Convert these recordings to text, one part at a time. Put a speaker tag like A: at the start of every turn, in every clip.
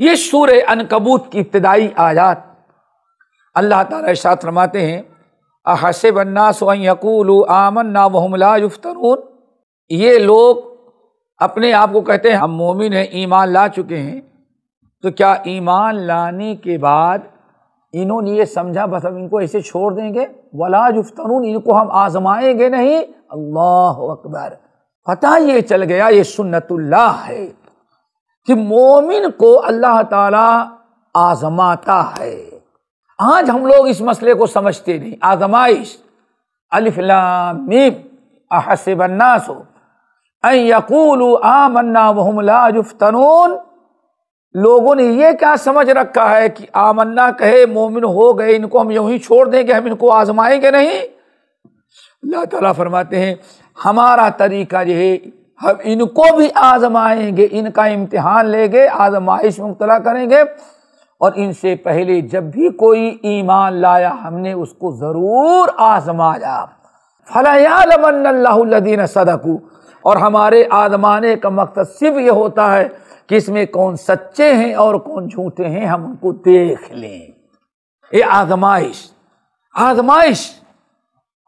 A: ये सूर अनकबूत की इब्तदाई आयात अल्लाह ताला इशात रमाते हैं अहसे बन्नास वकूल आमन ना वहमला युफ्तरून ये लोग अपने आप को कहते हैं हम मोमिन हैं ईमान ला चुके हैं तो क्या ईमान लाने के बाद इन्होंने ये समझा बस हम इनको ऐसे छोड़ देंगे वला युफ्तरून इनको हम आजमाएंगे नहीं अल्लाह अकबर पता ये चल गया ये सुन्नतुल्लाह है कि मोमिन को अल्लाह ताला आजमाता है आज हम लोग इस मसले को समझते नहीं आजमाइश अलिफ्लामीम अहसबन्नासो आमन्ना वहमलाजुफ्तनून लोगों ने यह क्या समझ रखा है कि आमन्ना कहे मोमिन हो गए इनको हम यूं ही छोड़ देंगे हम इनको आजमाएंगे नहीं अल्लाह ताला फरमाते हैं हमारा तरीका यह है हम इनको भी आजमाएंगे इनका इम्तिहान लेंगे आजमाइश मुबतला करेंगे और इनसे पहले जब भी कोई ईमान लाया हमने उसको ज़रूर आजमाया फलायादीन सदकू और हमारे आजमाने का मकसद सिर्फ ये होता है कि इसमें कौन सच्चे हैं और कौन झूठे हैं हम उनको देख लें ये आजमाइश आजमाइश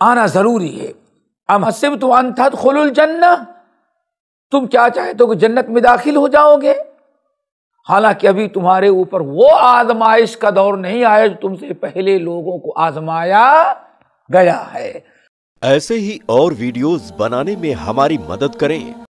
A: आना ज़रूरी है अम हसिब तो अनथत खुल जन्ना तुम क्या चाहे तो जन्नत में दाखिल हो जाओगे हालांकि अभी तुम्हारे ऊपर वो आजमाइश का दौर नहीं आया जो तुमसे पहले लोगों को आजमाया गया है ऐसे ही और वीडियोस बनाने में हमारी मदद करें